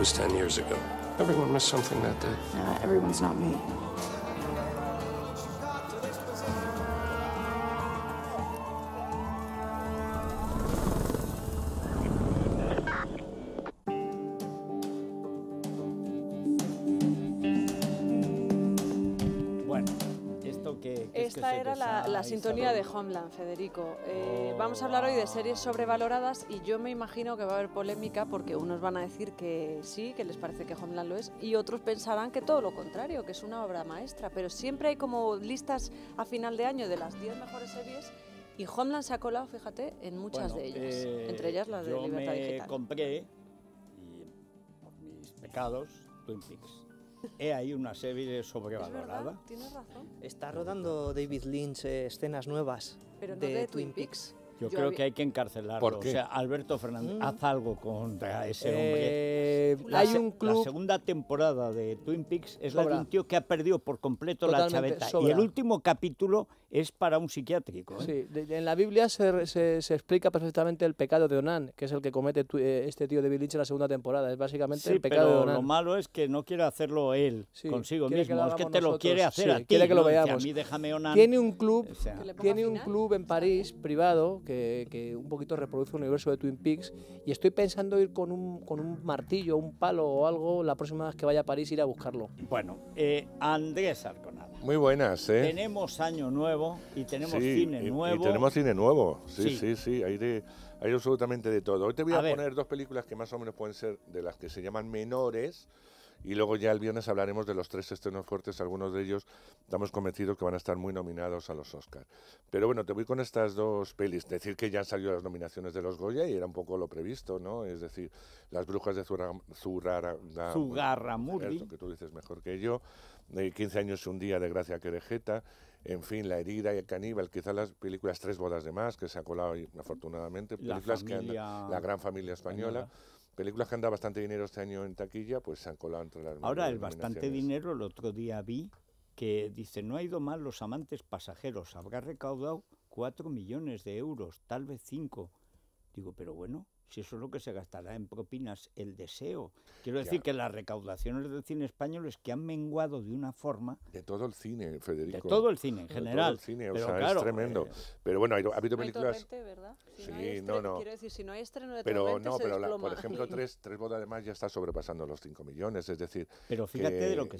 was 10 years ago. Everyone missed something that day. Uh, everyone's not me. Antonia de Homeland, Federico. Eh, vamos a hablar hoy de series sobrevaloradas y yo me imagino que va a haber polémica porque unos van a decir que sí, que les parece que Homeland lo es, y otros pensarán que todo lo contrario, que es una obra maestra. Pero siempre hay como listas a final de año de las 10 mejores series y Homeland se ha colado, fíjate, en muchas de ellas, eh, entre ellas las de Libertad me Digital. compré, por mis pecados, Twin Peaks. He ahí una serie sobrevalorada. tienes razón. Está rodando David Lynch eh, escenas nuevas de, Twin Peaks. Yo, creo que hay que encarcelarlo. Alberto Fernández, mm. haz algo contra ese hombre. Eh, la, segunda temporada de Twin Peaks es la de un tío que ha perdido por completo la chaveta. Y el último capítulo es para un psiquiátrico. ¿eh? Sí, en la Biblia se, explica perfectamente el pecado de Onan, que es el que comete eh, este tío de Bilich en la segunda temporada. Es básicamente el pecado pero de Lo malo es que no quiere hacerlo él consigo mismo, es que te lo quiere hacer a ti. Quiere que lo veamos. déjame Tiene un club, tiene un club en París privado que, un poquito reproduce el universo de Twin Peaks y estoy pensando ir con un, martillo, un palo o algo la próxima vez que vaya a París ir a buscarlo. Bueno, eh, Andrés Arconal. Muy buenas, ¿eh? Tenemos año nuevo y tenemos cine nuevo. Y tenemos cine nuevo, sí, sí, sí, Hay, de, hay, absolutamente de todo. Hoy te voy a, poner dos películas que más o menos pueden ser de las que se llaman menores. Y luego ya el viernes hablaremos de los tres estrenos fuertes, algunos de ellos estamos convencidos que van a estar muy nominados a los Oscars. Pero bueno, te voy con estas dos pelis. Decir que ya han salido las nominaciones de los Goya y era un poco lo previsto, ¿no? Es decir, Las Brujas de Zurara, que tú dices mejor que yo, de 15 años y un día de Gracia Querejeta, en fin, La herida y el caníbal, quizás las películas Tres bodas de más, que se han colado afortunadamente, películas que La gran familia española. películas que han dado bastante dinero este año en taquilla, pues se han colado entre las Ahora, el bastante dinero, el otro día vi que dice, no ha ido mal los amantes pasajeros, habrá recaudado 4 millones de euros, tal vez 5. Digo, pero bueno, si eso es lo que se gastará en propinas, el deseo. Quiero decir que las recaudaciones del cine español es que han menguado de una forma. De todo el cine, Federico. De todo el cine en general. De todo el cine, o sea, es tremendo. Eh, pero bueno, ha habido películas. No ¿verdad? sí, no, no, Quiero decir, si no hay estreno de Pero no, pero por ejemplo, tres, tres bodas de más ya está sobrepasando los 5 millones, es decir. que,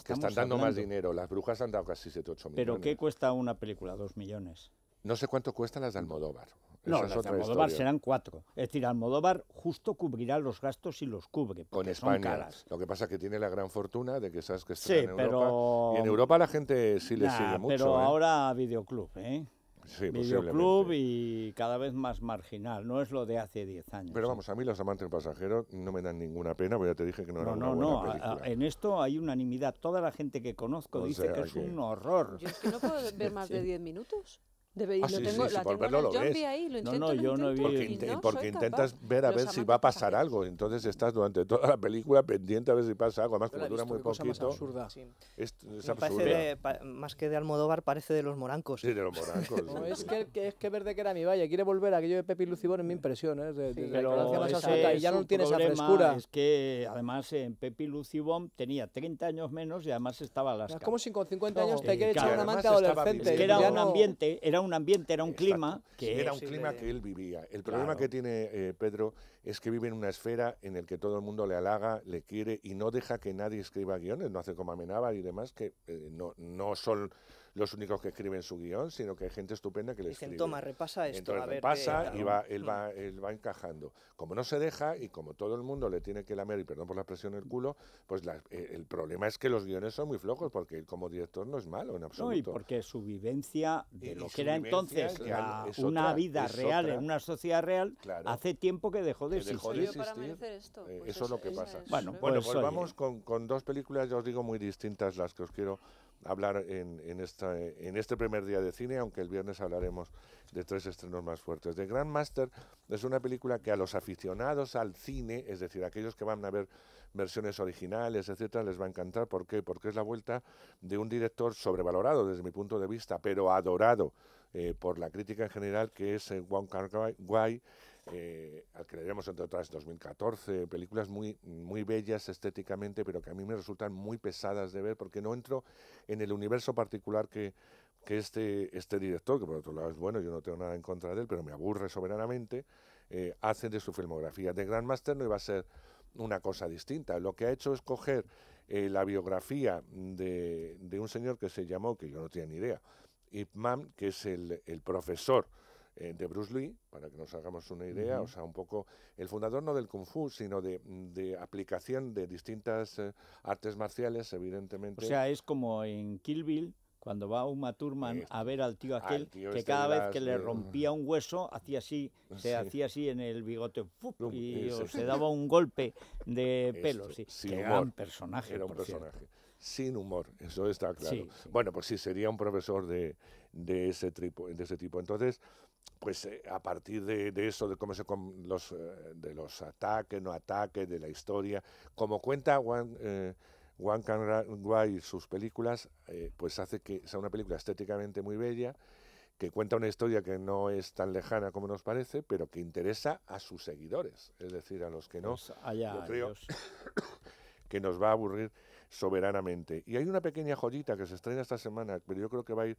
están dando más dinero. Las brujas han dado casi 7, 8 millones. ¿Pero qué cuesta una película? ¿2 millones? No sé cuánto cuestan las de Almodóvar. No, las de Almodóvar serán cuatro. Es decir, Almodóvar justo cubrirá los gastos y los cubre. Con España. Lo que pasa es que tiene la gran fortuna de que sabes que está sí, en pero... Europa. Y en Europa la gente sí le sigue mucho. Pero ¿eh? ahora Videoclub, ¿eh? Sí, Videoclub y cada vez más marginal, no es lo de hace 10 años. Pero ¿eh? vamos, a mí los amantes pasajeros no me dan ninguna pena, porque ya te dije que no, era no, una no, en esto hay unanimidad. Toda la gente que conozco dice que es un horror. Yo es que no puedo ver más de 10 minutos. Debe lo ves. no, no, yo no vi. Porque, porque intentas ver a ver si va a pasar algo. Entonces estás durante toda la película pendiente a ver si pasa algo. Además, como dura muy poquito. Es, absurda. más que de Almodóvar, parece de los morancos. Sí, de los morancos. es, que, es que verde que era mi vaya Quiere volver a aquello de Pepi Lucibón, en mi impresión. ¿eh? De, pero más y ya no tiene esa frescura. Es que además en Pepi Lucibón tenía 30 años menos y además estaba las. Es como si con 50 años te eh, quiere echar una manta adolescente. que era un ambiente un ambiente, era un clima. Que era un clima que él vivía. El problema que tiene eh, Pedro es que vive en una esfera en la que todo el mundo le halaga, le quiere y no deja que nadie escriba guiones, no hace como Amenaba y demás, que eh, no, no son los únicos que escriben su guión, sino que hay gente estupenda que le Dicen, toma, repasa esto. repasa y va, mm. va, encajando. Como no se deja y como todo el mundo le tiene que lamer, y perdón por la presión el culo, pues eh, el problema es que los guiones son muy flojos porque él como director no es malo en absoluto. No, y porque su vivencia de lo que era entonces una vida real en una sociedad real hace tiempo que dejó de existir. Eh, pues eso, es lo que pasa. bueno, pues bueno, pues vamos con dos películas, ya os digo, muy distintas las que os quiero hablar en, esta, en este primer día de cine, aunque el viernes hablaremos de tres estrenos más fuertes. The Grandmaster es una película que a los aficionados al cine, es decir, aquellos que van a ver versiones originales, etcétera, les va a encantar. ¿Por qué? Porque es la vuelta de un director sobrevalorado desde mi punto de vista, pero adorado eh, por la crítica en general, que es eh, Wong Kar Wai, eh, al que le vemos entre otras 2014, películas muy, muy bellas estéticamente, pero que a mí me resultan muy pesadas de ver porque no entro en el universo particular que, que este, este director, que por otro lado es bueno, yo no tengo nada en contra de él, pero me aburre soberanamente, eh, hace de su filmografía. De Grandmaster no iba a ser una cosa distinta. Lo que ha hecho es coger eh, la biografía de, de, un señor que se llamó, que yo no tenía ni idea, Ip que es el, el profesor eh, de Bruce Lee, para que nos hagamos una idea, o sea, un poco el fundador no del Kung Fu, sino de, de aplicación de distintas eh, artes marciales, evidentemente. O sea, es como en Kill Bill, cuando va Uma Thurman a ver al tío aquel, que este cada vez que le rompía un hueso, hacía así, se hacía así en el bigote, y se daba un golpe de pelo. sí. Qué personaje, Era un personaje. Sin humor, eso está claro. bueno, pues sí, sería un profesor de, ese, de ese tipo. Entonces, pues eh, a partir de, eso, de cómo se los, eh, de los ataques, no ataques, de la historia, como cuenta Juan, eh, Juan sus películas, eh, pues hace que sea una película estéticamente muy bella, que cuenta una historia que no es tan lejana como nos parece, pero que interesa a sus seguidores, es decir, a los que no. Pues, que nos va a aburrir soberanamente. Y hay una pequeña joyita que se estrena esta semana, pero yo creo que va a ir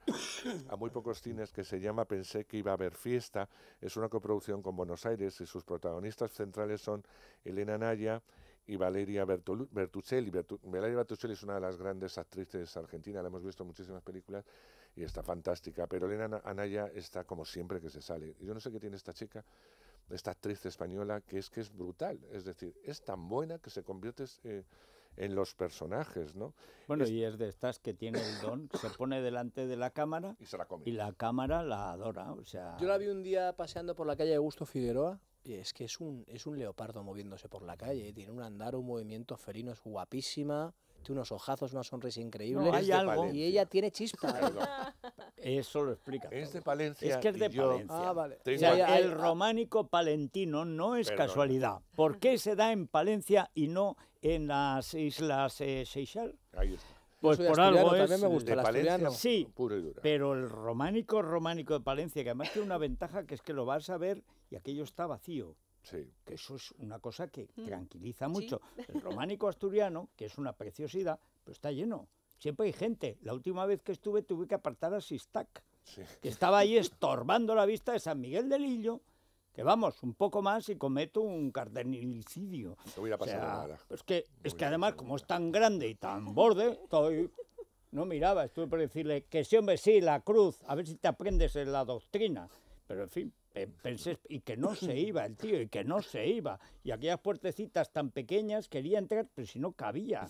a muy pocos cines, que se llama Pensé que iba a haber fiesta. Es una coproducción con Buenos Aires y sus protagonistas centrales son Elena Naya y Valeria Bertuccelli. Valeria Bertuccelli es una de las grandes actrices argentinas, la hemos visto en muchísimas películas y está fantástica, pero Elena Anaya está como siempre que se sale. Yo no sé qué tiene esta chica, esta actriz española, que es que es brutal, es decir, es tan buena que se convierte... Eh, en los personajes, ¿no? Bueno, y es de estas que tiene el don, se pone delante de la cámara y, la, cámara la adora, o sea... Yo la vi un día paseando por la calle de Augusto Figueroa, y es que es un, es un leopardo moviéndose por la calle, tiene un andar, un movimiento felino, es guapísima, unos ojazos, una sonrisa increíble. Y ella tiene chispa. Eso lo explica. Es de Palencia. Es que es de Palencia. Ah, el románico palentino no es casualidad. ¿Por qué se da en Palencia y no en las islas eh, Seychelles? Pues por algo es. gusta de Palencia, sí, puro y pero el románico románico de Palencia, que además tiene una ventaja que es que lo vas a ver y aquello está vacío. Que eso es una cosa que mm. tranquiliza mucho. El románico asturiano, que es una preciosidad, pero está lleno. Siempre hay gente. La última vez que estuve tuve que apartar a Sistac, que estaba ahí estorbando la vista de San Miguel del Lillo que vamos, un poco más y cometo un cardenilicidio. hubiera pasado Es que, es que además, como es tan grande y tan borde, no miraba, estuve por decirle que sí, hombre, sí, la cruz, a ver si te aprendes en la doctrina. Pero en fin, eh, pensé, y que no se iba el tío, y que no se iba. Y aquellas puertecitas tan pequeñas quería entrar, pero si no cabía.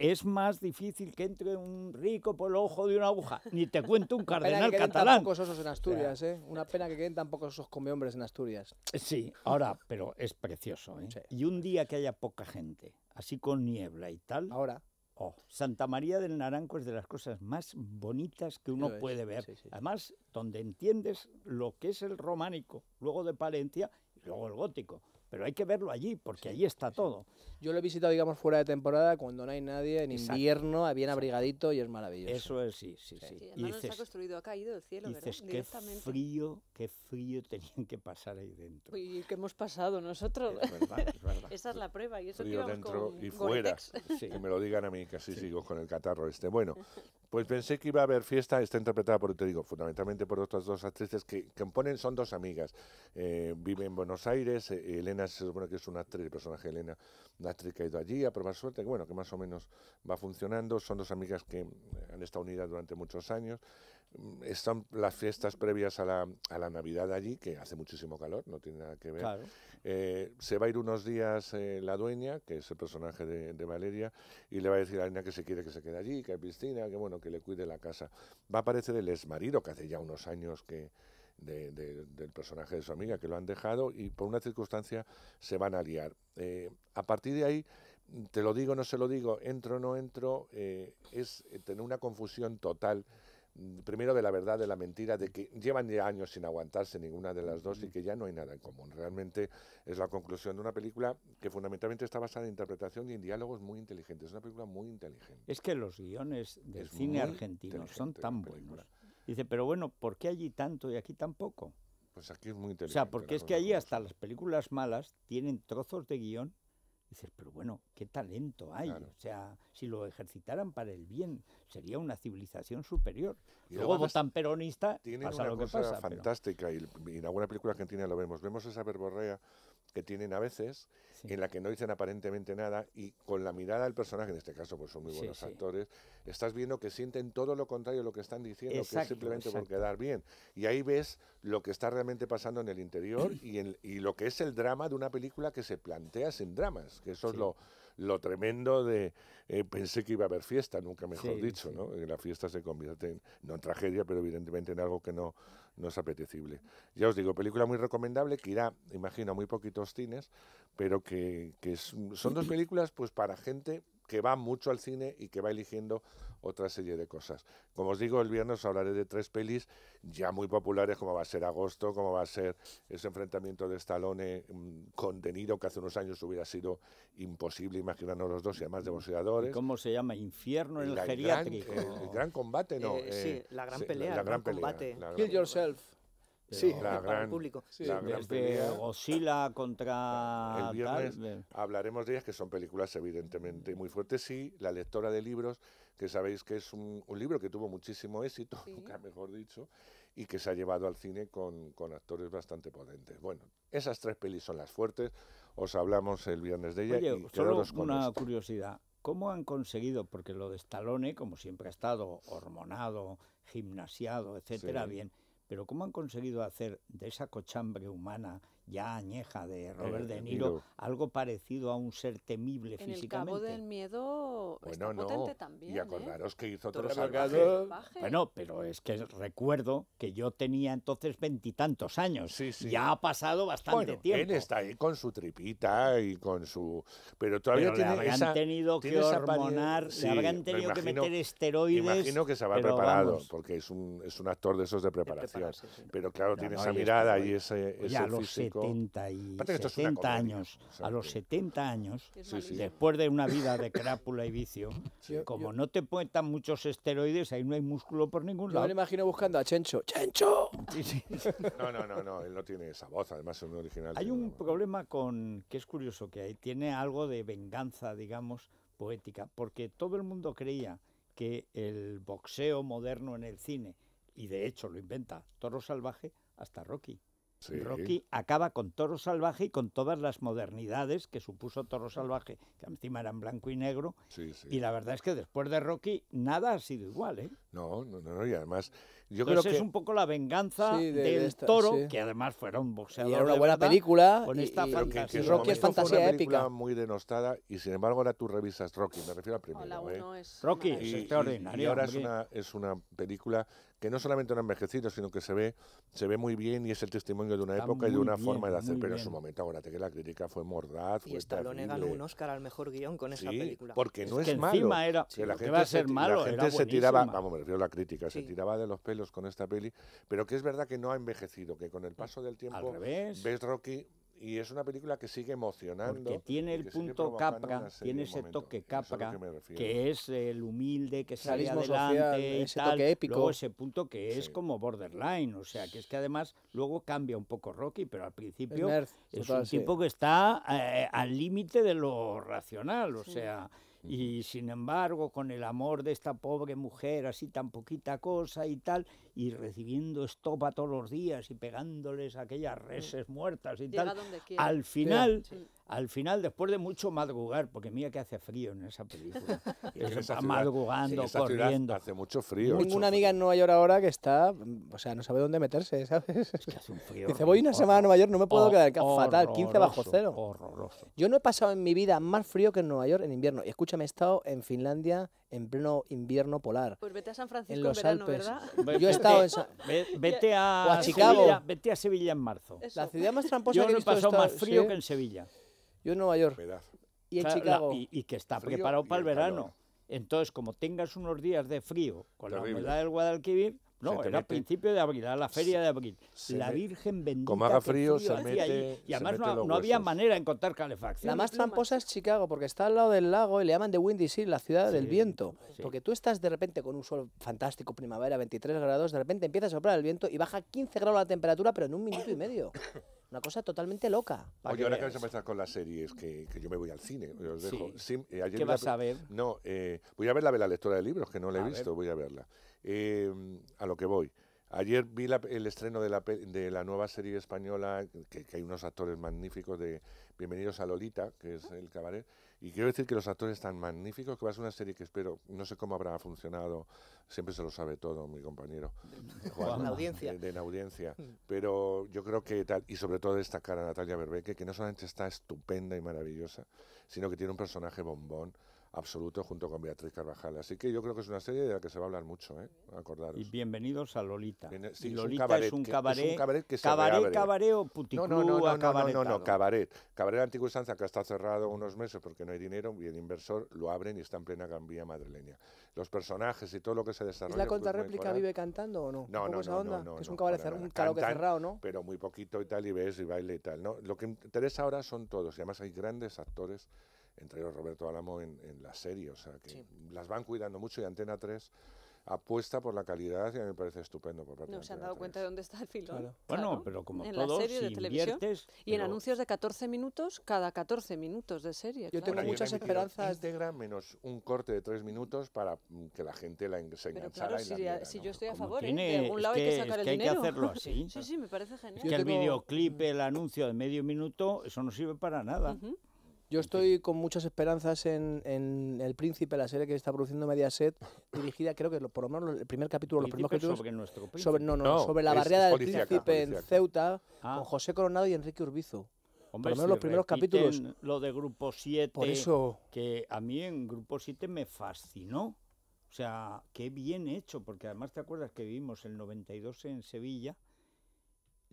Es, más difícil que entre un rico por el ojo de una aguja. Ni te cuento un cardenal catalán que catalán. Tan pocos osos en Asturias, ¿eh? Una pena que queden tan pocos osos come hombres en Asturias. Sí, ahora, pero es precioso. ¿eh? Y un día que haya poca gente, así con niebla y tal. Ahora Oh, Santa María del Naranco es de las cosas más bonitas que uno puede ver. Además, donde entiendes lo que es el románico, luego de Palencia y luego el gótico pero hay que verlo allí, porque allí está todo. Yo lo he visitado, digamos, fuera de temporada, cuando no hay nadie, en invierno, bien abrigadito y es maravilloso. Eso es, sí, sí, sí. dices, se ha construido, ha caído el cielo, dices, Qué frío, qué frío tenían que pasar ahí dentro. Y que hemos pasado nosotros. Es verdad, es verdad. Esa es la prueba. Y eso que dentro con, y fuera. Que me lo digan a mí, que así sigo con el catarro este. Bueno, Pues pensé que iba a haber fiesta, está interpretada por, te digo, fundamentalmente por otras dos actrices que componen, son dos amigas. Eh, vive en Buenos Aires, eh, Elena se supone que es una actriz, el personaje de Elena, una actriz que ha ido allí a probar suerte, bueno, que más o menos va funcionando. Son dos amigas que han estado unidas durante muchos años están las fiestas previas a la, a la, Navidad allí, que hace muchísimo calor, no tiene nada que ver. Eh, se va a ir unos días eh, la dueña, que es el personaje de, Valeria, y le va a decir a niña que se quiere que se quede allí, que hay piscina, que bueno, que le cuide la casa. Va a aparecer el exmarido, que hace ya unos años que, del personaje de su amiga, que lo han dejado y por una circunstancia se van a liar. Eh, a partir de ahí, te lo digo, no se lo digo, entro, no entro, es tener una confusión total primero de la verdad, de la mentira, de que llevan ya años sin aguantarse ninguna de las dos y que ya no hay nada en común. Realmente es la conclusión de una película que fundamentalmente está basada en interpretación y en diálogos muy inteligentes. Es una película muy inteligente. Es que los guiones del cine argentino son tan buenos. Dice, pero bueno, ¿por qué allí tanto y aquí tan poco? Pues aquí es muy inteligente. O sea, porque es que allí hasta las películas malas tienen trozos de guión Dices, pero bueno, qué talento hay. O sea, si lo ejercitaran para el bien, sería una civilización superior. Y Luego, tan peronista, tiene pasa una lo cosa que pasa. fantástica, y en alguna película argentina lo vemos. Vemos esa verborrea que tienen a veces, en la que no dicen aparentemente nada y con la mirada del personaje, en este caso, pues son muy buenos actores, estás viendo que sienten todo lo contrario de lo que están diciendo, que es simplemente por quedar bien. Y ahí ves lo que está realmente pasando en el interior y, en, y lo que es el drama de una película que se plantea sin dramas, que eso es lo, lo tremendo de eh, pensé que iba a haber fiesta, nunca mejor dicho, ¿no? La fiesta se convierte en, no en tragedia, pero evidentemente en algo que no no es apetecible. Ya os digo, película muy recomendable que irá, imagino, a muy poquitos cines, pero que, que son dos películas pues para gente que va mucho al cine y que va eligiendo otra serie de cosas. Como os digo, el viernes hablaré de tres pelis ya muy populares, como va a ser Agosto, como va a ser ese enfrentamiento de Stallone mm, con que hace unos años hubiera sido imposible imaginarnos los dos, y además de mm. boxeadores. ¿Cómo se llama? Infierno en el, geriátrico. Eh, el, gran combate, ¿no? Eh, sí, eh, la gran pelea. La, gran, pelea, Kill Yourself sí, la gran, el público. la gran pelea. contra... El viernes hablaremos de ellas, que son películas evidentemente muy fuertes, Sí, La lectora de libros, que sabéis que es un, libro que tuvo muchísimo éxito, nunca mejor dicho, y que se ha llevado al cine con, actores bastante potentes. Bueno, esas tres pelis son las fuertes, os hablamos el viernes de ellas. solo con una curiosidad. ¿Cómo han conseguido? Porque lo de Stallone, como siempre ha estado hormonado, gimnasiado, etcétera, bien. Pero ¿cómo han conseguido hacer de esa cochambre humana ya añeja de eh, Robert De eh, Niro, algo parecido a un ser temible en El cabo del miedo bueno, potente también. Y ¿eh? acordaros que hizo otro Salvaje. Bueno, pero es que recuerdo que yo tenía entonces veintitantos años. Ya ha pasado bastante tiempo. Él está ahí con su tripita y con su. Pero todavía no tiene le habrán tenido que hormonar, tenido que meter esteroides. Imagino que se va preparado, porque es un, es un actor de esos de preparación. pero claro, tiene esa mirada y ese, pues ya Lo y años, a los 70 años, después de una vida de crápula y vicio, como no te puestan muchos esteroides, ahí no hay músculo por ningún lado. Yo me imagino buscando a Chencho. ¡Chencho! No, no, no, no, él no tiene esa voz, además es un original. Hay un problema con, que es curioso, que ahí tiene algo de venganza, digamos, poética, porque todo el mundo creía que el boxeo moderno en el cine, y de hecho lo inventa Toro Salvaje, hasta Rocky. Rocky acaba con Toro Salvaje y con todas las modernidades que supuso Toro Salvaje, que encima eran blanco y negro. Y la verdad es que después de Rocky nada ha sido igual, ¿eh? No, no, no, y además yo creo que es un poco la venganza del toro, que además fueron boxeadores. Y era una buena película. Con esta fantasía. Que, Rocky es fantasía una épica. muy denostada y sin embargo ahora tú revisas Rocky, me refiero al primero. ¿eh? Rocky es extraordinario. Y, ahora es una, es una película que no solamente no ha envejecido, sino que se ve, se ve muy bien y es el testimonio de una época y de una forma de hacer. Pero en su momento, ahora te que la crítica fue mordaz, y Stallone ganó un Oscar al mejor guión con esa película. porque no es, malo. Era, que la gente, se, tiraba, vamos, vio la crítica, se tiraba de los pelos con esta peli, pero que es verdad que no ha envejecido, que con el mm, paso del tiempo ves Rocky y es una película que sigue emocionando. Porque tiene el punto capra, tiene ese toque capra, que, es el humilde que sale adelante y tal. Toque épico. Luego ese punto que es como borderline, o sea, que es que además luego cambia un poco Rocky, pero al principio es un tipo que está eh, al límite de lo racional, o sea, y sin embargo, con el amor de esta pobre mujer, así tan poquita cosa y tal, y recibiendo estopa todos los días y pegándoles aquellas reses muertas y tal, al final, al final, después de mucho madrugar, porque mira que hace frío en esa película. madrugando, corriendo. Hace mucho frío. Tengo una amiga en Nueva York ahora que está, o sea, no sabe dónde meterse, ¿sabes? Es que hace un frío. Dice, voy una semana a Nueva York, no me puedo quedar fatal, 15 bajo cero. Horroroso. Yo no he pasado en mi vida más frío que en Nueva York en invierno. Y escúchame, he estado en Finlandia en pleno invierno polar. Pues vete a San Francisco en los verano, Alpes. ¿verdad? Yo he estado en San... vete a, Chicago. Sevilla, vete a Sevilla en marzo. La ciudad más tramposa Yo que he visto. Yo no he pasado más frío que en Sevilla. Yo en Nueva York. Y en Chicago. y, que está preparado para el, verano. Entonces, como tengas unos días de frío con la humedad del Guadalquivir, no, era a principio de abril, era la feria de abril. la Virgen bendita. Como haga frío, se mete, Y además no, no había manera de encontrar calefacción. La más tramposa es Chicago, porque está al lado del lago y le llaman de Windy City, la ciudad del viento. Porque tú estás de repente con un sol fantástico, primavera, 23 grados, de repente empieza a soplar el viento y baja 15 grados la temperatura, pero en un minuto y medio. Una cosa totalmente loca. Oye, ahora que vas a empezar con las series, que, que, yo me voy al cine, Sí. Eh, ¿Qué vas a ver? No, eh, voy a ver la de la lectora de libros, que no la he visto, voy a verla. Eh, a lo que voy. Ayer vi el estreno de la, de la, nueva serie española, que, que, hay unos actores magníficos de Bienvenidos a Lolita, que es el cabaret, y quiero decir que los actores están magníficos, que va a ser una serie que espero, no sé cómo habrá funcionado, siempre se lo sabe todo mi compañero. audiencia. De, la audiencia. Mm. Pero yo creo que tal, y sobre todo destacar a Natalia Berbeque, que no solamente está estupenda y maravillosa, sino que tiene un personaje bombón absoluto junto con Beatriz Carvajal. Así que yo creo que es una serie de la que se va a hablar mucho, ¿eh? acordaros. Y bienvenidos a Lolita. Lolita es un cabaret. cabaret que, cabaret, o no, no, no, no, no, no, cabaret. Cabaret de que está cerrado unos meses porque no hay dinero y el inversor lo abren y está en plena gambía madrileña. Los personajes y todo lo que se desarrolla. ¿Es la pues, contra réplica vive cantando o no? No, no, onda? no, Es un cabaret cerrado, cerrado, ¿no? Pero muy poquito y tal, y ves y baile y tal. ¿no? Lo que interesa ahora son todos, y además hay grandes actores entre ellos Roberto Álamo, en, en, la serie. O sea, que las van cuidando mucho y Antena 3 apuesta por la calidad y a mí me parece estupendo por parte No se han dado cuenta de dónde está el filón. Bueno, pero como en todo, la serie televisión y en anuncios de 14 minutos cada 14 minutos de serie. Yo tengo muchas esperanzas íntegra menos un corte de 3 minutos para que la gente la se pero claro, si, si yo estoy a favor, ¿eh? tiene, algún lado que, hay que sacar que el dinero. Hay que hacerlo así. sí, sí, me parece genial. que el videoclip, el anuncio de medio minuto, eso no sirve para nada. Yo estoy con muchas esperanzas en, El Príncipe, la serie que está produciendo Mediaset, dirigida, creo que por lo menos el primer capítulo, los primeros capítulos. Sobre la barrera del Príncipe en Ceuta, ah. con José Coronado y Enrique Urbizo. por lo menos los primeros capítulos. Lo de Grupo 7, que a mí en Grupo 7 me fascinó. O sea, qué bien hecho, porque además te acuerdas que vivimos el 92 en Sevilla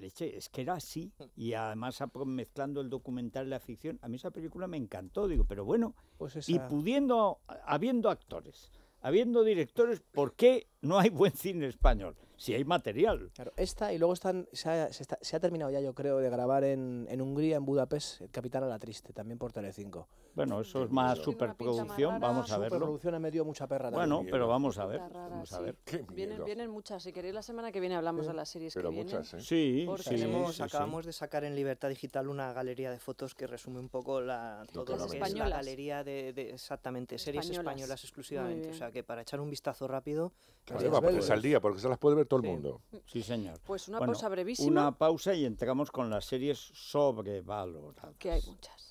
es que era así. Y además ah, pues, mezclando el documental y la ficción, a mí esa película me encantó, digo, pero bueno, pues y pudiendo, habiendo actores, habiendo directores, ¿por qué no hay buen cine español? si hay material. esta y luego están, se, ha, terminado ya, yo creo, de grabar en, Hungría, en Budapest, Capital a la Triste, también por Telecinco. Bueno, eso es más superproducción, vamos a verlo. Superproducción me dio mucha perra. Bueno, pero vamos a ver. Vienen, muchas, si queréis la semana que viene hablamos de las series pero que muchas, ¿eh? Sí, sí, acabamos de sacar en Libertad Digital una galería de fotos que resume un poco la, todo lo, que es la galería de, exactamente series españolas, exclusivamente. O sea que para echar un vistazo rápido... Claro, va, pues pues al día, porque se las puede ver todo el mundo. Sí, señor. Pues una pausa brevísima. Una pausa y entramos con las series sobrevaloradas. Que hay muchas.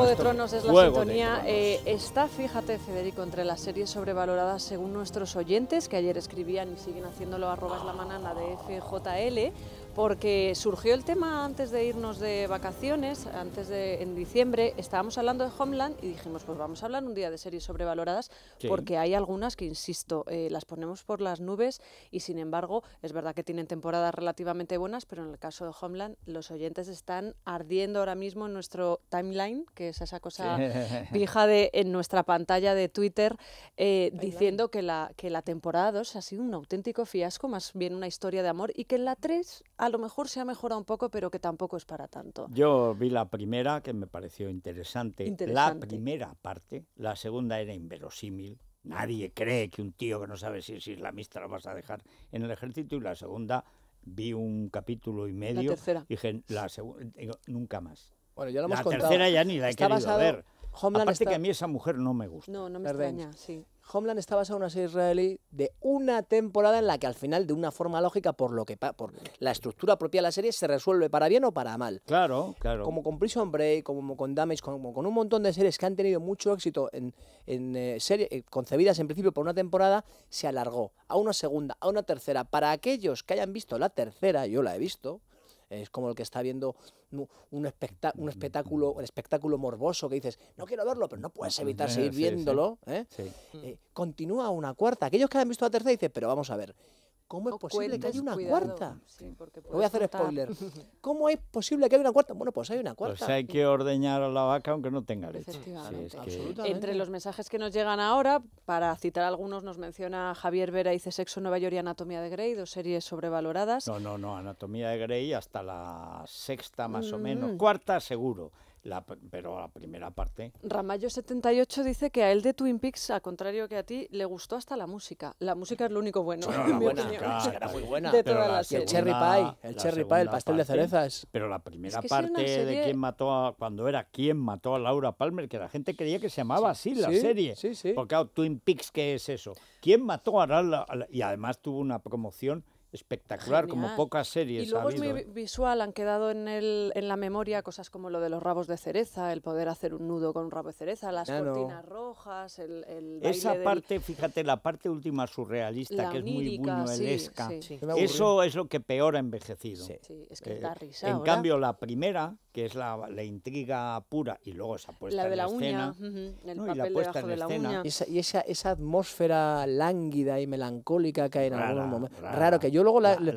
Juego de Tronos es la sintonía. Eh, está, fíjate, Federico, entre las series sobrevaloradas según nuestros oyentes, que ayer escribían y siguen haciéndolo, a la manana de FJL porque surgió el tema antes de irnos de vacaciones, antes de en diciembre, estábamos hablando de Homeland y dijimos, pues vamos a hablar un día de series sobrevaloradas, porque hay algunas que, insisto, eh, las ponemos por las nubes y sin embargo, es verdad que tienen temporadas relativamente buenas, pero en el caso de Homeland, los oyentes están ardiendo ahora mismo en nuestro timeline, que es esa cosa fija de en nuestra pantalla de Twitter, eh, diciendo que la, que la temporada 2 ha sido un auténtico fiasco, más bien una historia de amor, y que en la 3 a lo mejor se ha mejorado un poco, pero que tampoco es para tanto. Yo vi la primera que me pareció interesante. La primera parte, la segunda era inverosímil. Nadie cree que un tío que no sabe si es islamista lo vas a dejar en el ejército y la segunda vi un capítulo y medio. La tercera. Dije, la segunda. nunca más. Bueno, ya lo hemos la tercera ya ni la he querido ver. Aparte que a mí esa mujer no me gusta. No, no me extraña, sí. Homeland está basado en una serie israelí de una temporada en la que al final, de una forma lógica, por lo que por la estructura propia de la serie, se resuelve para bien o para mal. Claro, claro. Como con Prison Break, como con Damage, como con un montón de series que han tenido mucho éxito en, eh, eh, concebidas en principio por una temporada, se alargó a una segunda, a una tercera. Para aquellos que hayan visto la tercera, yo la he visto, es como el que está viendo un, mm, espectáculo, un mm. espectáculo morboso que dices, no quiero verlo, pero no puedes eh, evitar seguir viéndolo. ¿eh? Eh, continúa una cuarta. Aquellos que han visto la tercera dicen, pero vamos a ver, ¿Cómo es posible que haya una cuarta? voy a hacer spoiler. ¿Cómo es posible que haya una cuarta? Bueno, pues hay una cuarta. Pues hay que ordeñar a la vaca aunque no tenga leche. Entre los mensajes que nos llegan ahora, para citar algunos, nos menciona Javier Vera, dice Sexo Nueva York y Anatomía de Grey, dos series sobrevaloradas. No, no, no, Anatomía de Grey hasta la sexta más o mm. menos, cuarta seguro la, pero la primera parte. Ramallo78 dice que a él de Twin Peaks, al contrario que a ti, le gustó hasta la música. La música es lo único bueno. bueno era muy buena. De la El cherry pie, el cherry pie, el pastel de cerezas. Pero la primera parte de quién mató a, cuando era quién mató a Laura Palmer, que la gente creía que se llamaba así la serie. Sí, Porque Twin Peaks, ¿qué es eso? ¿Quién mató a Laura? Y además tuvo una promoción espectacular, como pocas series. Y luego es muy visual, han quedado en, el, en la memoria cosas como lo de los rabos de cereza, el poder hacer un nudo con un rabo de cereza, las cortinas rojas, Esa parte, fíjate, la parte última surrealista, que es muy buñuelesca, eso es lo que peor ha envejecido. Eh, en cambio, la primera, que es la, intriga pura, y luego esa puesta en la el y la y esa, atmósfera lánguida y melancólica que hay en algún momento, Raro que yo luego la, niebla.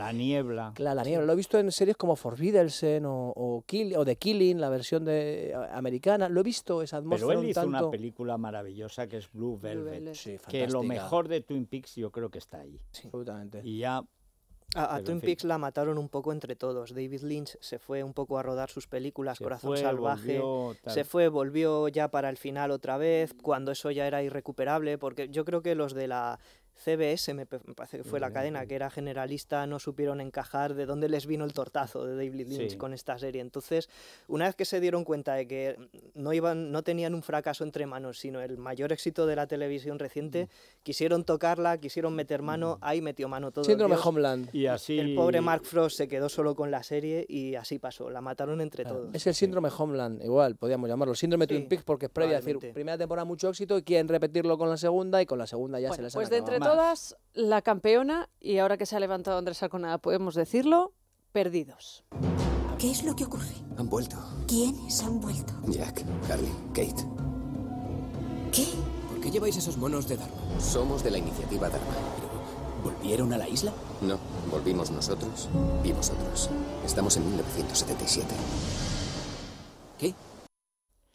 La, la niebla. Lo he visto en series como Forbiddelsen o, o, The Killing, la versión de, eh, americana. Lo he visto, esa atmósfera. Pero él hizo una película maravillosa que es Blue Velvet. que lo mejor de Twin Peaks yo creo que está ahí. Absolutamente. Y ya a, Twin Peaks la mataron un poco entre todos. David Lynch se fue un poco a rodar sus películas, Corazón Salvaje. se fue, volvió ya para el final otra vez, cuando eso ya era irrecuperable, porque yo creo que los de la CBS, me, parece que fue la cadena que era generalista, no supieron encajar de dónde les vino el tortazo de David Lynch con esta serie. Entonces, una vez que se dieron cuenta de que no, iban, no tenían un fracaso entre manos, sino el mayor éxito de la televisión reciente, quisieron tocarla, quisieron meter mano, ahí metió mano todo. Síndrome Homeland. Y así... El pobre Mark Frost se quedó solo con la serie y así pasó, la mataron entre ah, todos. Es el síndrome Homeland, igual, podríamos llamarlo. Síndrome Twin Peaks porque es previa, decir, primera temporada mucho éxito y quieren repetirlo con la segunda y con la segunda ya se les pues todas, la campeona, y ahora que se ha levantado Andrés Arconada, podemos decirlo, perdidos. ¿Qué es lo que ocurre? Han vuelto. ¿Quiénes han vuelto? Jack, carly Kate. ¿Qué? ¿Por qué lleváis esos monos de Dharma? Somos de la iniciativa Dharma. ¿Pero volvieron a la isla? No, volvimos nosotros y vosotros. Estamos en 1977. ¿Qué?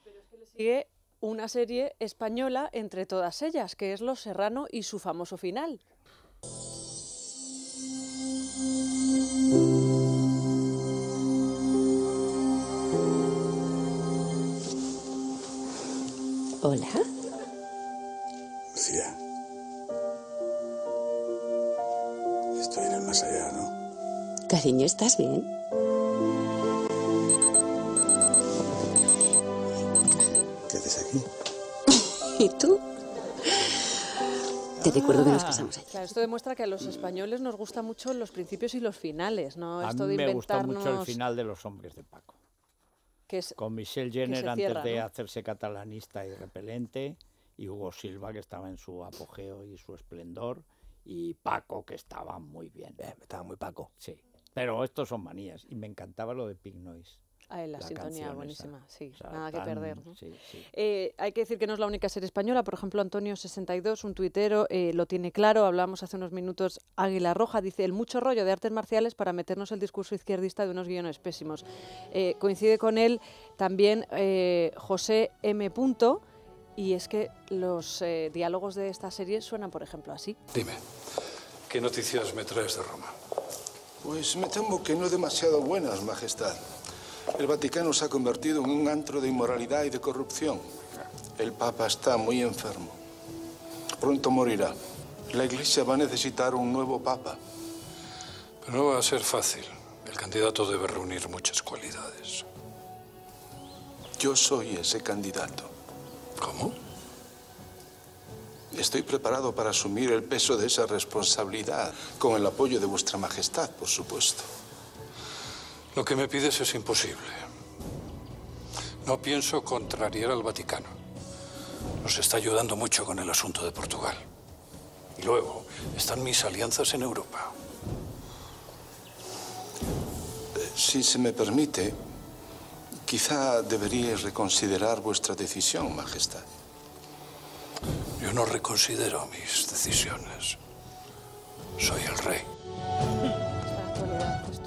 Pero es que le sigue una serie española entre todas ellas, que es Los Serrano y su famoso final. Hola. Lucía. Estoy en el más allá, ¿no? Cariño, ¿estás bien? tú? Te recuerdo que nos ah, pasamos esto demuestra que a los españoles nos gustan mucho los principios y los finales, ¿no? mí me gustó mucho el final de Los hombres de Paco. Con Michelle Jenner antes de hacerse catalanista y repelente, y Hugo Silva que estaba en su apogeo y su esplendor, y Paco que estaba muy bien. estaba muy Paco. Sí, pero estos son manías, y me encantaba lo de Pig Noise la, sintonía buenísima, sí, nada que perder. Eh, hay que decir que no es la única serie española, por ejemplo, Antonio62, un tuitero, eh, lo tiene claro, hablamos hace unos minutos, Águila Roja, dice, el mucho rollo de artes marciales para meternos el discurso izquierdista de unos guiones pésimos. Eh, coincide con él también José M. y es que los diálogos de esta serie suenan, por ejemplo, así. Dime, ¿qué noticias me traes de Roma? Pues me temo que no demasiado buenas, Majestad. El Vaticano se ha convertido en un antro de inmoralidad y de corrupción. El Papa está muy enfermo. Pronto morirá. La Iglesia va a necesitar un nuevo Papa. Pero no va a ser fácil. El candidato debe reunir muchas cualidades. Yo soy ese candidato. ¿Cómo? Estoy preparado para asumir el peso de esa responsabilidad, con el apoyo de vuestra majestad, por supuesto. Lo que me pides es imposible. No pienso contrariar al Vaticano. Nos está ayudando mucho con el asunto de Portugal. Y luego están mis alianzas en Europa. Si se me permite, quizá deberíais reconsiderar vuestra decisión, Majestad. Yo no reconsidero mis decisiones. Soy el rey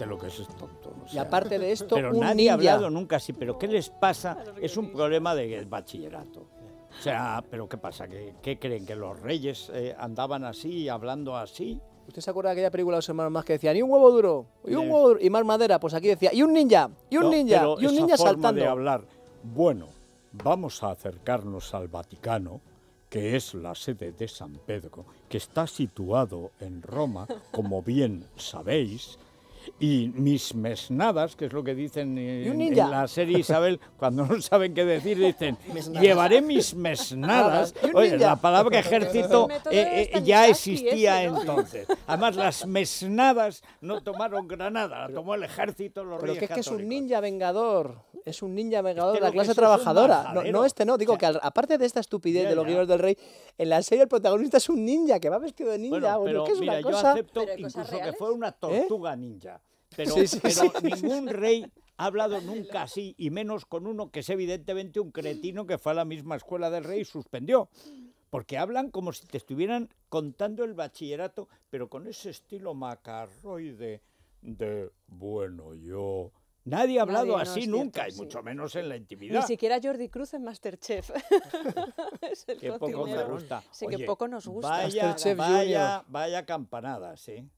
lo que es esto. Y aparte de esto, pero nadie ha hablado nunca así, pero ¿qué les pasa? Es un problema del bachillerato. O sea, pero ¿qué pasa? ¿Qué, creen? ¿Que los reyes eh, andaban así, hablando así? ¿Usted se acuerda de aquella película de los hermanos más que decía y un huevo duro, y un huevo y más madera? Pues aquí decía, y un ninja, y un ninja, y un ninja forma saltando. De hablar, bueno, vamos a acercarnos al Vaticano, que es la sede de San Pedro, que está situado en Roma, como bien sabéis, y mis mesnadas, que es lo que dicen en, la serie Isabel, cuando no saben qué decir, dicen, llevaré mis mesnadas. Oye, la palabra ejército eh, eh, ya existía entonces. Además, las mesnadas no tomaron Granada, la tomó el ejército, los reyes que es que es un ninja vengador, es un ninja vengador de la clase trabajadora. No, este no, digo que aparte de esta estupidez de los guiones del rey, en la serie el protagonista es un ninja que va vestido de ninja. pero, es que mira, yo acepto incluso que fue una ¿Eh? tortuga ninja pero, ningún rey ha hablado nunca así, y menos con uno que es evidentemente un cretino que fue a la misma escuela del rey y suspendió. Porque hablan como si te estuvieran contando el bachillerato, pero con ese estilo Macarroy de, bueno, yo... Nadie ha hablado así nunca, y mucho menos en la intimidad. Ni siquiera Jordi Cruz en Masterchef. es que poco me gusta. Sí, que poco nos gusta. Vaya, vaya, vaya campanada, sí.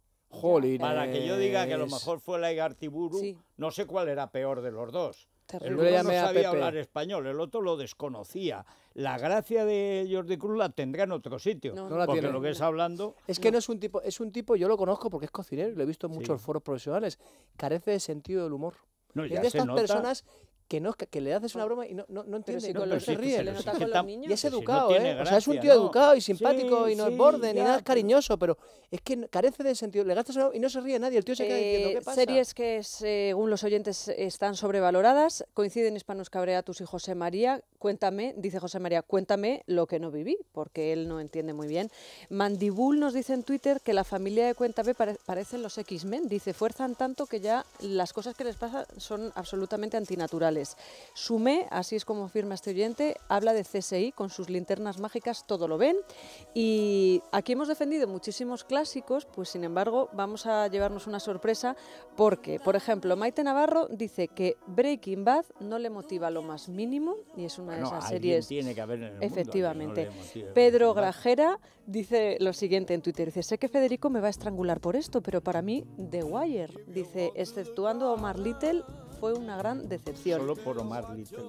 Para que yo diga que a lo mejor fue la Igartiburu, no sé cuál era peor de los dos. El uno no sabía hablar español, el otro lo desconocía. La gracia de Jordi Cruz la tendrá en otro sitio, no, la porque tiene. lo que es hablando... Es que no. es un tipo, es un tipo, yo lo conozco porque es cocinero y lo he visto en muchos foros profesionales, carece de sentido del humor. es de estas personas que no que le haces una broma y no, no, no entiende y no, se ríe. con los niños. Y es educado, ¿eh? o sea, es un tío educado y simpático y no es borde ni nada, es cariñoso, pero es que carece de sentido. Le gastas y no se ríe nadie, el tío se queda diciendo, eh, ¿qué pasa? Series que, según eh, los oyentes, están sobrevaloradas. Coinciden Hispanos Cabreatus y José María. Cuéntame, dice José María, cuéntame lo que no viví, porque él no entiende muy bien. Mandibul nos dice en Twitter que la familia de Cuéntame parecen los X-Men. Dice, fuerzan tanto que ya las cosas que les pasan son absolutamente antinaturales. Sumé, así es como firma este oyente, habla de CSI con sus linternas mágicas, todo lo ven. Y aquí hemos defendido muchísimos clásicos, pues sin embargo vamos a llevarnos una sorpresa porque, por ejemplo, Maite Navarro dice que Breaking Bad no le motiva lo más mínimo y es una de esas series... Tiene que haber en el efectivamente. Mundo, no Pedro Grajera dice lo siguiente en Twitter, dice, sé que Federico me va a estrangular por esto, pero para mí The Wire, dice, exceptuando a Omar Little, fue una gran decepción. Solo por Omar Little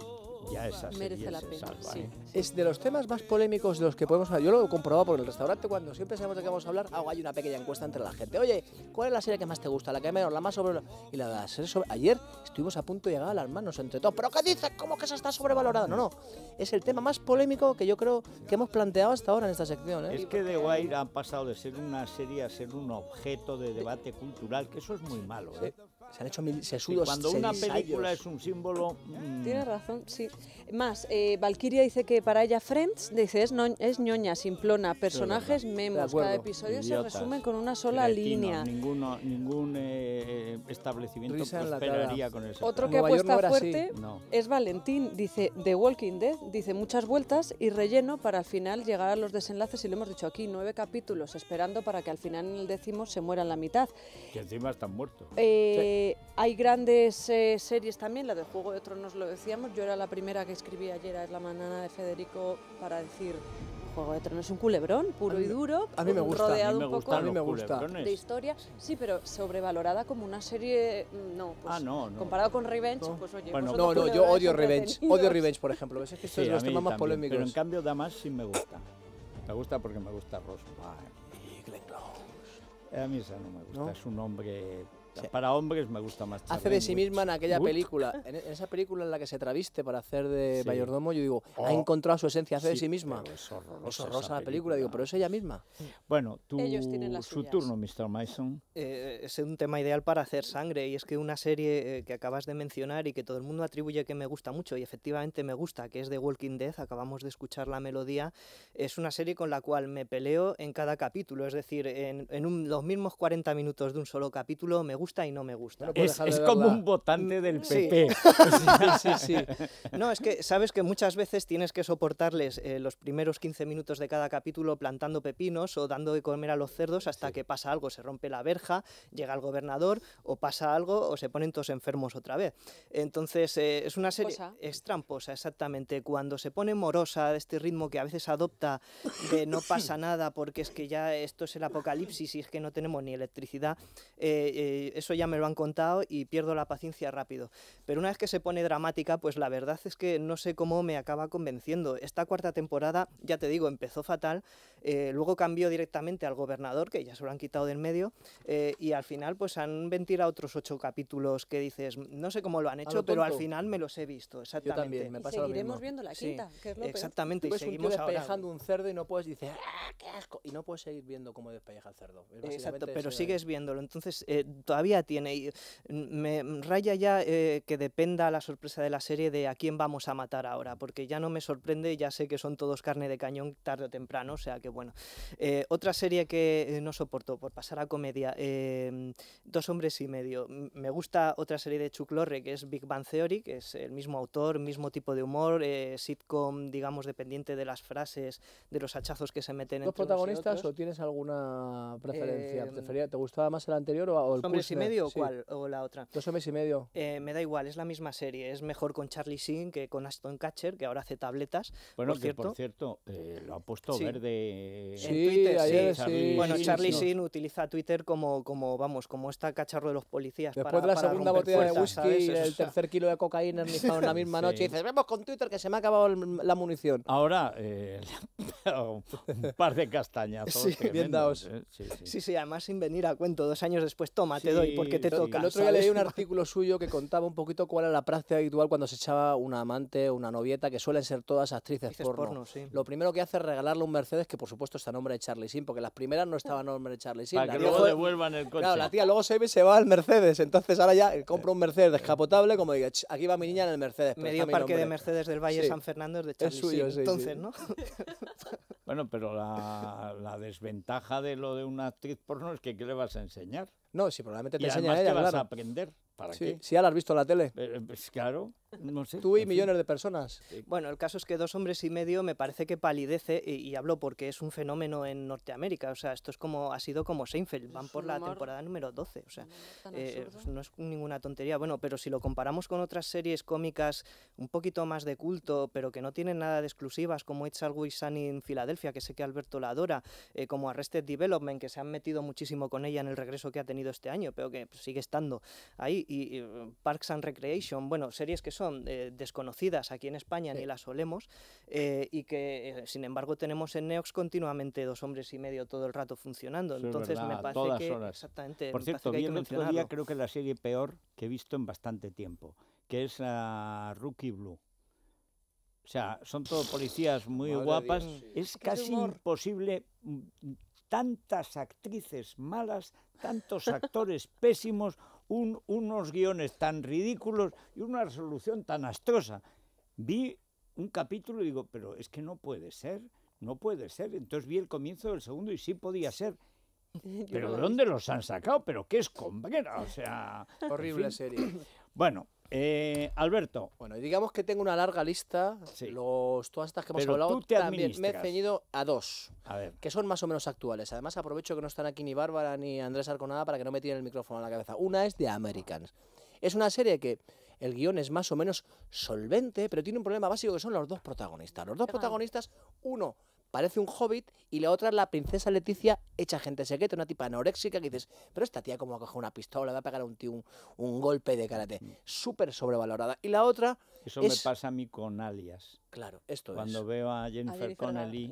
ya esa merece la pena. ¿eh? Es de los temas más polémicos de los que podemos hablar. Yo lo he comprobado por el restaurante, cuando siempre sabemos de qué vamos a hablar, hago, hay una pequeña encuesta entre la gente. Oye, ¿cuál es la serie que más te gusta? ¿La que menos? ¿La más sobre.? Y la, la Ayer estuvimos a punto de llegar a manos... entre todos. ¿Pero qué dices? ¿Cómo que esa está sobrevalorada? No, no. Es el tema más polémico que yo creo que hemos planteado hasta ahora en esta sección. ¿eh? Es que The Wire han pasado de ser una serie a ser un objeto de debate cultural, que eso es muy malo. ¿eh? Se han hecho mil sesudos. Sí, cuando una película es un símbolo. Mm. tiene razón, sí. Más, eh, Valkyria dice que para ella Friends dice es, no, es ñoña, simplona, personajes, memos. Cada episodio se resume con una sola línea. ningún eh, establecimiento prosperaría con eso. Otro que apuesta fuerte es Valentín. Dice The Walking Dead, dice muchas vueltas y relleno para al final llegar a los desenlaces. Y lo hemos dicho aquí, nueve capítulos esperando para que al final en el décimo se muera la mitad. Que encima están muertos. Eh, hay grandes eh, series también, la de Juego de Tronos lo decíamos, yo era la primera que escribí ayer, es la manana de Federico, para decir, Juego de Tronos es un culebrón puro y duro, me gusta, rodeado un poco de historia, sí, pero sobrevalorada como una serie, mm, no, pues ah, comparado con Revenge, pues oye, pues no, no, yo odio Revenge, odio Revenge, por ejemplo, es que estos son los temas más polémicos. Pero en cambio Damas sí me gusta, me gusta porque me gusta y Close, A mí esa no me gusta, es un hombre para hombres me gusta más. Hace de sí misma en aquella película, en esa película en la que se traviste para hacer de mayordomo, yo digo, ha oh. encontrado su esencia, hace de sí misma. Es horrorosa, la película. digo, pero es ella misma. Bueno, tú, su turno, Mr. Mason. Eh, es un tema ideal para hacer sangre y es que una serie eh, que acabas de mencionar y que todo el mundo atribuye que me gusta mucho y efectivamente me gusta, que es The Walking Dead, acabamos de escuchar la melodía, es una serie con la cual me peleo en cada capítulo, es decir, en, los mismos 40 minutos de un solo capítulo me gusta y no me gusta. Pues es, como un votante del PP. Mm, sí. sí, sí, No, es que sabes que muchas veces tienes que soportarles eh, los primeros 15 minutos de cada capítulo plantando pepinos o dando de comer a los cerdos hasta que pasa algo, se rompe la verja, llega el gobernador o pasa algo o se ponen todos enfermos otra vez. Entonces, eh, es una serie... Es tramposa, exactamente. Cuando se pone morosa de este ritmo que a veces adopta de no pasa nada porque es que ya esto es el apocalipsis y es que no tenemos ni electricidad, eh, eh eso ya me lo han contado y pierdo la paciencia rápido. Pero una vez que se pone dramática, pues la verdad es que no sé cómo me acaba convenciendo. Esta cuarta temporada, ya te digo, empezó fatal, eh, luego cambió directamente al gobernador, que ya se lo han quitado del medio, eh, y al final pues han a otros ocho capítulos que dices, no sé cómo lo han hecho, pero al final me los he visto, exactamente. Yo también, y seguiremos viendo la quinta, que es lo Exactamente, y seguimos un un cerdo y no puedes, decir ah, qué asco! Y no puedes seguir viendo cómo despeja el cerdo. Exacto, pero sigues viéndolo, entonces eh, todavía tiene. Y mm, me mm, raya ya eh, que dependa la sorpresa de la serie de a quién vamos a matar ahora, porque ya no me sorprende, ya sé que son todos carne de cañón tarde o temprano, o sea que bueno. Eh, otra serie que eh, no soporto, por pasar a comedia, mm, Dos hombres y medio. Me gusta otra serie de Chuck Lorre, que es Big Bang Theory, que es el mismo autor, mismo tipo de humor, sitcom, digamos, dependiente de las frases, de los hachazos que se meten en protagonistas o tienes alguna preferencia? ¿Te, ¿Te gustaba más el anterior o, el curso? y medio o cuál? ¿O la otra? Dos hombres y medio. Eh, me da igual, es la misma serie. Es mejor con Charlie Sheen que con Aston Catcher, que ahora hace tabletas. Bueno, por que cierto, por cierto, eh, lo ha puesto verde en Twitter. Ayer, bueno, Charlie Sheen utiliza Twitter como, como, vamos, como está cacharro de los policías. Después de la segunda botella de whisky y el tercer kilo de cocaína en la misma noche, y dices, vemos con Twitter que se me ha acabado la munición. Ahora, eh, un par de castañas bien dados. Sí sí. además sin venir a cuento, dos años después, tómate porque te toca. El otro día leí un artículo suyo que contaba un poquito cuál era la práctica habitual cuando se echaba una amante o una novieta, que suelen ser todas actrices, porno. Lo primero que hace es regalarle un Mercedes, que por supuesto está a nombre de Charlie Sin, porque las primeras no estaban a nombre de Charlie Sin. Para que luego devuelvan el coche. Claro, la tía luego se va al Mercedes. Entonces ahora ya eh, compra un Mercedes descapotable, como diga, aquí va mi niña en el Mercedes. Medio parque de Mercedes del Valle San Fernando de Charlie Entonces, ¿no? bueno, pero la desventaja de lo de una actriz porno es que ¿qué le vas a enseñar? No, si probablemente te enseñaré a hablar. vas a aprender sí. Si ya la has visto en la tele. Eh, eh, pues claro, Tú y millones de personas. Eh, bueno, el caso es que dos hombres y medio me parece que palidece, y, hablo porque es un fenómeno en Norteamérica. O sea, esto es como, ha sido como Seinfeld, van por la temporada número 12. O sea, pues no es ninguna tontería. Bueno, pero si lo comparamos con otras series cómicas un poquito más de culto, pero que no tienen nada de exclusivas, como It's Always Sunny en Filadelfia, que sé que Alberto la adora, como Arrested Development, que se han metido muchísimo con ella en el regreso que ha tenido este año, pero que pues, sigue estando ahí y, mm, Parks and Recreation, bueno, series que son eh, desconocidas aquí en España, ni las solemos, eh, y que eh, sin embargo tenemos en Neox continuamente dos hombres y medio todo el rato funcionando. Entonces me parece todas que... Horas. Exactamente. Por cierto, vi el otro día creo que la serie peor que he visto en bastante tiempo, que es Rookie Blue. O sea, son todos policías muy guapas. Es casi imposible mm, tantas actrices malas, tantos actores pésimos, unos guiones tan ridículos y una resolución tan astrosa. Vi un capítulo y digo, pero es que no puede ser, no puede ser. Entonces vi el comienzo del segundo y sí podía ser. Pero ¿de dónde los han sacado? ¿Pero qué es O sea... Horrible serie. Bueno, eh, Alberto. Bueno, digamos que tengo una larga lista. Los todas estas que hemos hablado también me he ceñido a dos, ver. que son más o menos actuales. Además, aprovecho que no están aquí ni Bárbara ni Andrés Arconada para que no me tiren el micrófono a la cabeza. Una es de Americans. Es una serie que el guión es más o menos solvente, pero tiene un problema básico que son los dos protagonistas. Los dos protagonistas, uno parece un hobbit y la otra es la princesa Leticia hecha gente secreta, una tipa anoréxica que dices, pero esta tía como ha una pistola, va a pegar un tío un, golpe de karate. Mm. Súper sobrevalorada. Y la otra... Eso me pasa a mí con alias. Claro, esto Cuando veo a Jennifer, Connelly...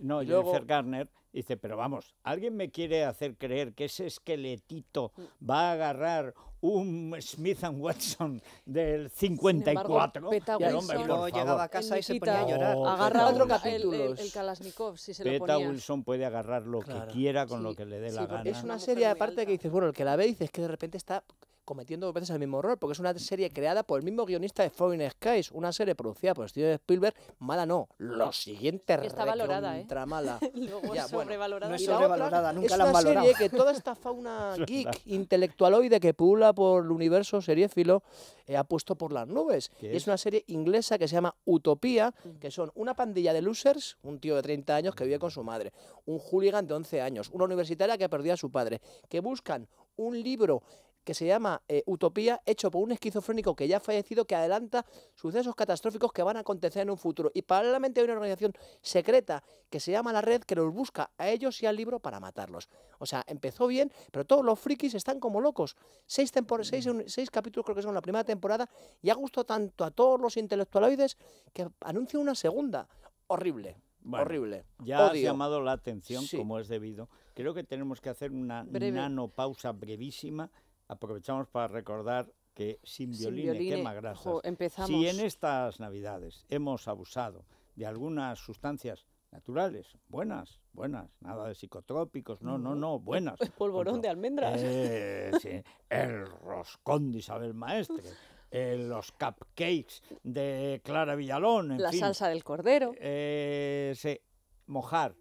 No, Jennifer Garner dice, pero vamos, ¿alguien me quiere hacer creer que ese esqueletito mm. va a agarrar un Smith Watson del 54. Embargo, hombre, no llegaba a casa y se ponía a llorar. Agarra otro capítulo. El, Kalashnikov, si se Peta lo ponía. Wilson puede agarrar lo que quiera con lo que le dé la gana. Es una serie aparte que dices, bueno, el que la ve dices que de repente está cometiendo dos veces el mismo error, porque es una serie creada por el mismo guionista de Foreign Skies, una serie producida por Steven Spielberg, mala no, lo siguiente está valorada, ¿eh? mala. Luego sobrevalorada. no es sobrevalorada, nunca la han valorado. Es una serie que toda esta fauna geek, intelectualoide que pula por el universo seriéfilo eh, ha puesto por las nubes. es una serie inglesa que se llama Utopía, que son una pandilla de losers, un tío de 30 años que vive con su madre, un hooligan de 11 años, una universitaria que perdió a su padre, que buscan un libro que se llama eh, Utopía, hecho por un esquizofrénico que ya ha fallecido, que adelanta sucesos catastróficos que van a acontecer en un futuro. Y paralelamente hay una organización secreta que se llama La Red, que los busca a ellos y al libro para matarlos. O sea, empezó bien, pero todos los frikis están como locos. Seis, mm. seis, seis capítulos creo que son la primera temporada y ha gustado tanto a todos los intelectualoides que anuncian una segunda. Horrible. horrible. Ya ha llamado la atención como es debido. Creo que tenemos que hacer una nanopausa brevísima aprovechamos para recordar que sin violín quema eh, grasas. Si en estas Navidades hemos abusado de algunas sustancias naturales, buenas, buenas, nada de psicotrópicos, no, no, no, mm. buenas. El polvorón de almendras. Eh, el roscón de Isabel Maestre, eh, los cupcakes de Clara Villalón, en La salsa del cordero. Eh, sí, mojar,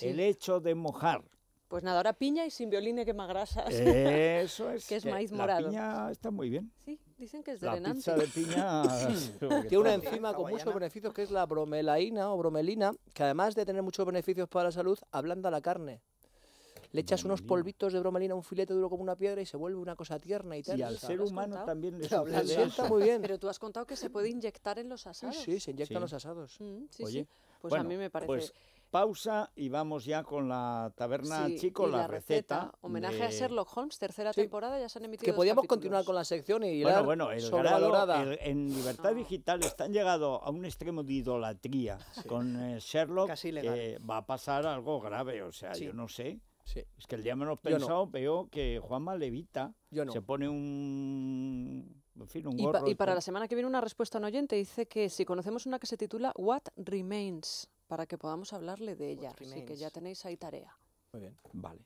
el hecho de mojar pues nada, ahora piña y sin violín que más grasas. Eso es. que es maíz morado. La piña está muy bien. Sí, dicen que es La pizza de piña... Tiene una enzima con muchos beneficios que es la bromelaina o bromelina, que además de tener muchos beneficios para la salud, ablanda la carne. Le echas unos polvitos de bromelina a un filete duro como una piedra y se vuelve una cosa tierna y tal. Y al ser humano también le sienta muy bien. Pero tú has contado que se puede inyectar en los asados. Sí, se inyectan en los asados. Mm, pues a mí me parece... Pues Pausa y vamos ya con la taberna chico, la, receta. homenaje a Sherlock Holmes, tercera temporada, ya se han emitido. Que podíamos continuar con la sección y bueno, bueno, el en libertad ah. digital están llegado a un extremo de idolatría con eh, Sherlock. que va a pasar algo grave, o sea, yo no sé. Es que el día menos pensado veo que Juanma levita. Se pone un. En fin, un gorro. Y, y para la semana que viene, una respuesta a oyente dice que si conocemos una que se titula What Remains para que podamos hablarle de ella. Así que ya tenéis ahí tarea. Muy bien. Vale.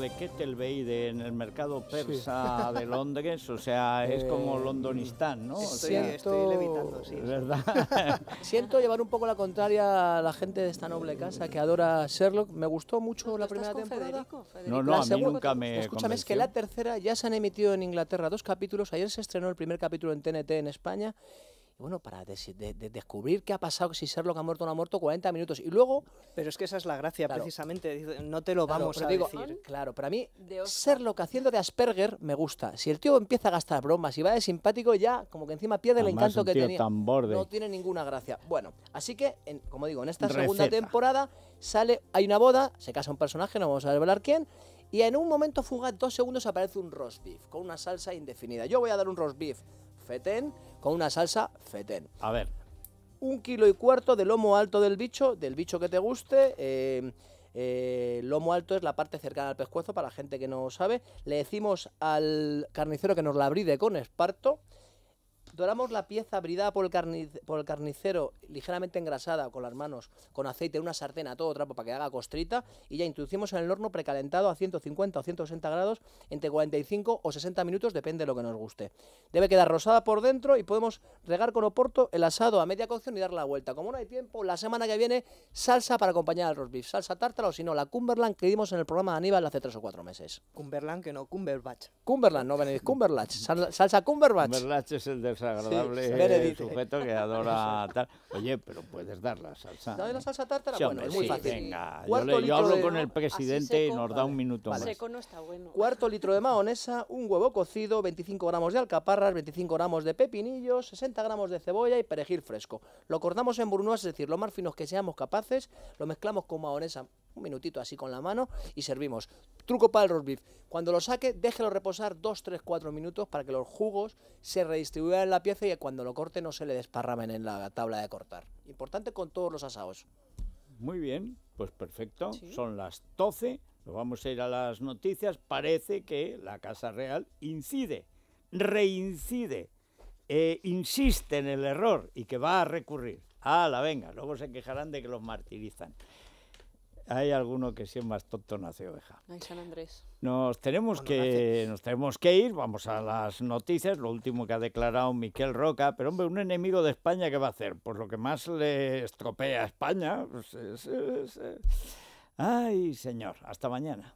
de Kettlebey en el mercado persa de Londres, o sea, es como eh, Londonistán, ¿no? Estoy, siento, estoy levitando, sí. ¿verdad? siento llevar un poco la contraria a la gente de esta noble casa que adora Sherlock. Me gustó mucho la primera temporada. Federico. No, no, a mí nunca me. Escúchame, es que la tercera ya se han emitido en Inglaterra dos capítulos. Ayer se estrenó el primer capítulo en TNT en España bueno, para descubrir qué ha pasado, si Sherlock ha muerto o no ha muerto, 40 minutos. Y luego... Pero es que esa es la gracia, precisamente. No te lo vamos a decir. Claro, para mí, que haciendo de Asperger me gusta. Si el tío empieza a gastar bromas y va de simpático, ya como que encima pierde el encanto que tenía. No tiene ninguna gracia. Bueno, así que, como digo, en esta segunda temporada sale, hay una boda, se casa un personaje, no vamos a revelar quién, y en un momento fugaz, dos segundos, aparece un roast beef con una salsa indefinida. Yo voy a dar un roast beef fetén con una salsa fetén. A ver. Un kilo y cuarto de lomo alto del bicho, del bicho que te guste. Eh, eh, lomo alto es la parte cercana al pescuezo, para la gente que no sabe. Le decimos al carnicero que nos la abride con esparto doramos la pieza brida por el, por el carnicero, ligeramente engrasada con las manos, con aceite, una sartén a todo trapo para que haga costrita, y ya introducimos en el horno precalentado a 150 o 160 grados, entre 45 o 60 minutos, depende de lo que nos guste. Debe quedar rosada por dentro y podemos regar con oporto el asado a media cocción y dar la vuelta. Como no hay tiempo, la semana que viene salsa para acompañar al roast beef, salsa tártara o si no, la Cumberland que dimos en el programa de Aníbal hace 3 o 4 meses. Cumberland que no, Cumberbatch. Cumberland, no Benedict Cumberlatch. salsa Cumberbatch. es el agradable sujeto que adora tal. Oye, pero puedes dar la salsa. de la salsa tártara? bueno, es muy fácil. Venga, yo, hablo con el presidente y nos da un minuto más. Seco no está bueno. Cuarto litro de mahonesa, un huevo cocido, 25 gramos de alcaparras, 25 gramos de pepinillos, 60 gramos de cebolla y perejil fresco. Lo cortamos en brunoise, es decir, lo más finos que seamos capaces, lo mezclamos con mahonesa minutito así con la mano y servimos. Truco para el roast beef. Cuando lo saque, déjelo reposar 2, 3, 4 minutos para que los jugos se redistribuyan en la pieza y cuando lo corte no se le desparramen en la tabla de cortar. Importante con todos los asados. Muy bien, pues perfecto. Son las 12, nos vamos a ir a las noticias. Parece que la Casa Real incide, reincide, eh, insiste en el error y que va a recurrir. la venga, luego se quejarán de que los martirizan hay alguno que si es más tonto nace oveja. San Andrés. Nos tenemos, que, nos tenemos que ir, vamos a las noticias, lo último que ha declarado Miquel Roca, pero hombre, un enemigo de España, ¿qué va a hacer? Pues lo que más le estropea a España. Pues ay, señor, hasta mañana.